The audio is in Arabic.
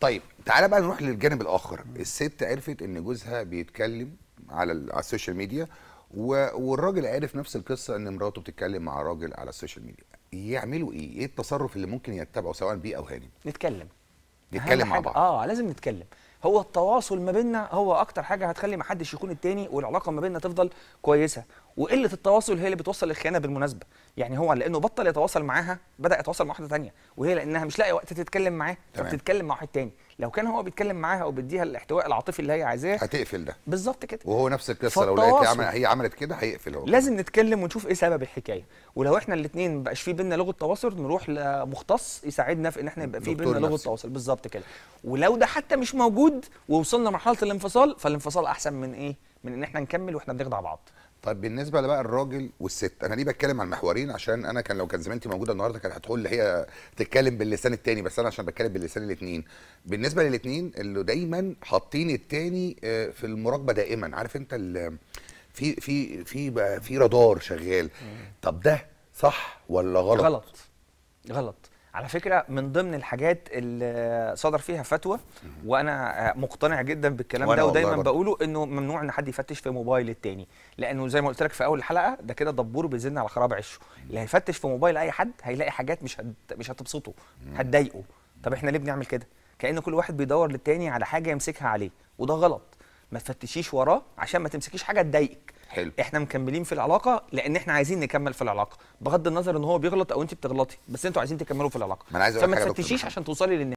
طيب تعالى بقى نروح للجانب الاخر الست عرفت ان جوزها بيتكلم على على السوشيال ميديا والراجل عارف نفس القصه ان مراته بتتكلم مع راجل على السوشيال ميديا يعملوا ايه ايه التصرف اللي ممكن يتبعه سواء بيه او هاني نتكلم نتكلم مع بعض اه لازم نتكلم هو التواصل ما بيننا هو اكتر حاجه هتخلي ما حدش يكون التاني والعلاقه ما بيننا تفضل كويسه وقله التواصل هي اللي بتوصل للخيانه بالمناسبه يعني هو لانه بطل يتواصل معاها بدا يتواصل مع واحده ثانيه وهي لانها مش لاقي وقت تتكلم معاه فبتتكلم مع واحد تاني لو كان هو بيتكلم معاها وبيديها الاحتواء العاطفي اللي هي عايزاه هتقفل ده بالظبط كده وهو نفس القصه لو لقيت عمل هي عملت كده هيقفل هو لازم نتكلم ونشوف ايه سبب الحكايه ولو احنا الاثنين بقاش في بينا لغه تواصل نروح لمختص يساعدنا في ان احنا يبقى في بينا لغه تواصل بالظبط كده ولو ده حتى مش موجود ووصلنا مرحله الانفصال فالانفصال احسن من ايه من ان احنا نكمل واحنا بنخدع بعض طيب بالنسبه بقى الراجل والست انا ليه بتكلم عن المحورين عشان انا كان لو كان زميلتي موجوده النهارده كانت هتقول لي هي تتكلم باللسان التاني بس انا عشان بتكلم باللسان الاثنين بالنسبه للاثنين اللي دايما حاطين التاني آه، في المراقبه دائما عارف انت في في في في رادار شغال طب ده صح ولا غلط غلط غلط على فكره من ضمن الحاجات اللي صدر فيها فتوى وانا مقتنع جدا بالكلام ده ودايما بقوله انه ممنوع ان حد يفتش في موبايل التاني لانه زي ما قلت لك في اول الحلقه ده كده دبور بيزن على خراب عشه اللي هيفتش في موبايل اي حد هيلاقي حاجات مش هت... مش هتبسطه هتضايقه طب احنا ليه بنعمل كده كان كل واحد بيدور للتاني على حاجه يمسكها عليه وده غلط ما تفتشيش وراه عشان ما تمسكيش حاجه تضايقك حلو احنا مكملين في العلاقه لان احنا عايزين نكمل في العلاقه بغض النظر ان هو بيغلط او انت بتغلطي بس انتوا عايزين تكملوا في العلاقه ما انا عايز فما تفتشيش عشان توصلي للنهايه